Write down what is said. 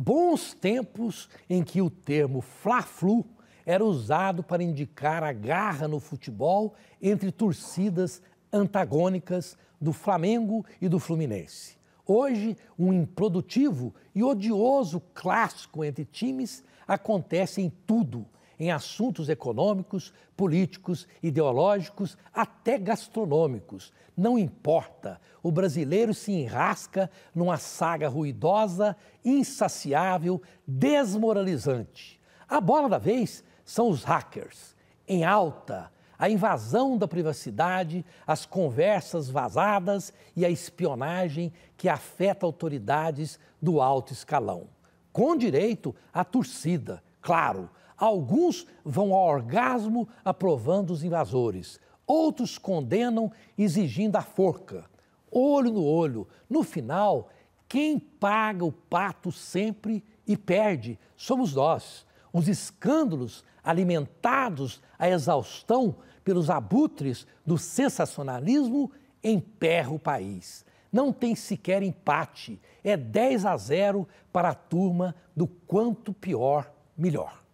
bons tempos em que o termo fla-flu era usado para indicar a garra no futebol entre torcidas antagônicas do Flamengo e do Fluminense. Hoje, um improdutivo e odioso clássico entre times acontece em tudo em assuntos econômicos, políticos, ideológicos, até gastronômicos. Não importa, o brasileiro se enrasca numa saga ruidosa, insaciável, desmoralizante. A bola da vez são os hackers, em alta, a invasão da privacidade, as conversas vazadas e a espionagem que afeta autoridades do alto escalão. Com direito à torcida, claro, Alguns vão ao orgasmo aprovando os invasores. Outros condenam exigindo a forca. Olho no olho. No final, quem paga o pato sempre e perde somos nós. Os escândalos alimentados à exaustão pelos abutres do sensacionalismo emperra o país. Não tem sequer empate. É 10 a 0 para a turma do quanto pior, melhor.